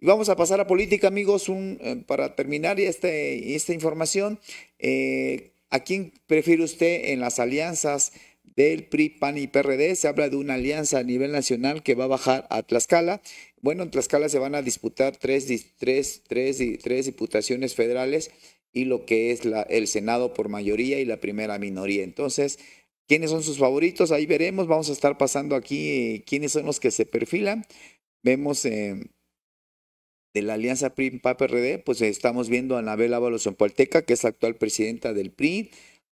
Y vamos a pasar a política, amigos, eh, para terminar este, esta información. Eh, ¿A quién prefiere usted en las alianzas del PRI, PAN y PRD? Se habla de una alianza a nivel nacional que va a bajar a Tlaxcala. Bueno, en Tlaxcala se van a disputar tres, diputaciones federales y lo que es la, el Senado por mayoría y la primera minoría. Entonces, ¿quiénes son sus favoritos? Ahí veremos. Vamos a estar pasando aquí eh, quiénes son los que se perfilan. Vemos de la alianza pri pap pues estamos viendo a Anabel Ábalos Polteca, que es actual presidenta del PRI,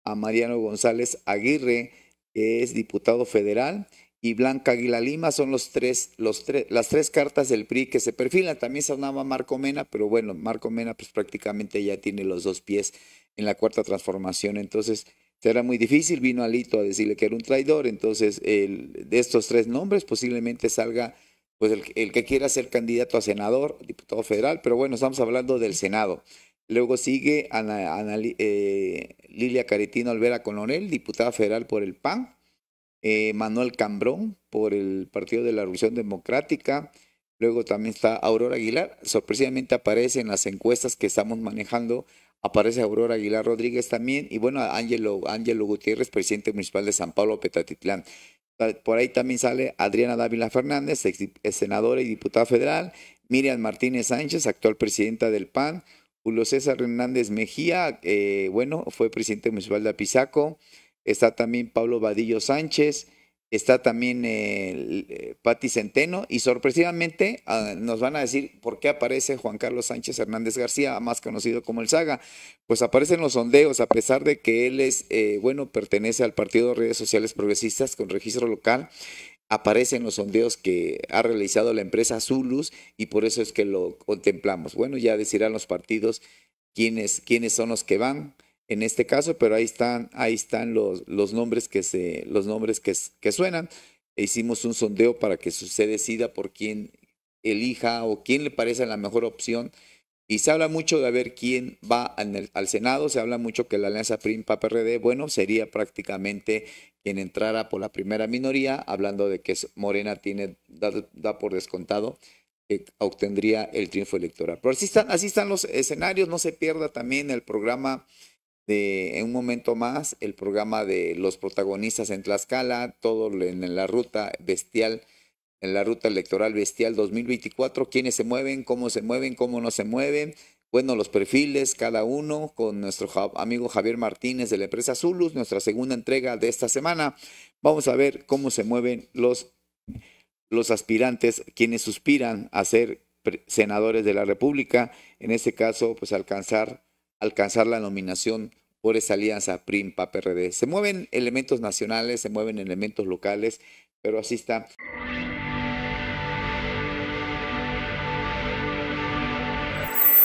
a Mariano González Aguirre, que es diputado federal, y Blanca Aguila Lima son los tres, los tres, las tres cartas del PRI que se perfilan. También se sonaba Marco Mena, pero bueno, Marco Mena pues prácticamente ya tiene los dos pies en la cuarta transformación, entonces será muy difícil. Vino Alito a decirle que era un traidor, entonces el, de estos tres nombres posiblemente salga pues el, que quiera ser candidato a senador, diputado federal, pero bueno, estamos hablando del Senado. Luego sigue eh, Lilia Caretino Olvera Colonel, diputada federal por el PAN, eh, Manuel Cambrón por el Partido de la Revolución Democrática, luego también está Aurora Aguilar, sorpresivamente aparece en las encuestas que estamos manejando, aparece Aurora Aguilar Rodríguez también, y bueno, Ángelo, Gutiérrez, presidente municipal de San Pablo, Petatitlán. Por ahí también sale Adriana Dávila Fernández, ex senadora y diputada federal, Miriam Martínez Sánchez, actual presidenta del PAN, Julio César Hernández Mejía, eh, bueno, fue presidente municipal de Apizaco, está también Pablo Vadillo Sánchez, está también eh, Patti Centeno y sorpresivamente ah, nos van a decir por qué aparece Juan Carlos Sánchez Hernández García, más conocido como el Saga. Pues aparecen los sondeos, a pesar de que él es, eh, bueno, pertenece al Partido de Redes Sociales Progresistas con registro local, aparecen los sondeos que ha realizado la empresa Zulus y por eso es que lo contemplamos. Bueno, ya decirán los partidos quiénes, quiénes son los que van en este caso, pero ahí están, ahí están los, los nombres, que, se, los nombres que, suenan. E hicimos un sondeo para que se decida por quién elija o quién le parece la mejor opción. Y se habla mucho de a ver quién va al Senado, se habla mucho que la alianza prim PRD, bueno, sería prácticamente quien entrara por la primera minoría, hablando de que Morena tiene, da, da por descontado que obtendría el triunfo electoral. Pero así están, así están los escenarios, no se pierda también el programa en un momento más el programa de los protagonistas en Tlaxcala, todo en la ruta bestial, en la ruta electoral bestial 2024, quiénes se mueven, cómo se mueven, cómo no se mueven, bueno, los perfiles, cada uno, con nuestro amigo Javier Martínez de la empresa Zulus, nuestra segunda entrega de esta semana. Vamos a ver cómo se mueven los, los aspirantes, quienes suspiran a ser senadores de la República, en este caso, pues alcanzar alcanzar la nominación por esa alianza PRIM-PAPRD. Se mueven elementos nacionales, se mueven elementos locales, pero así está.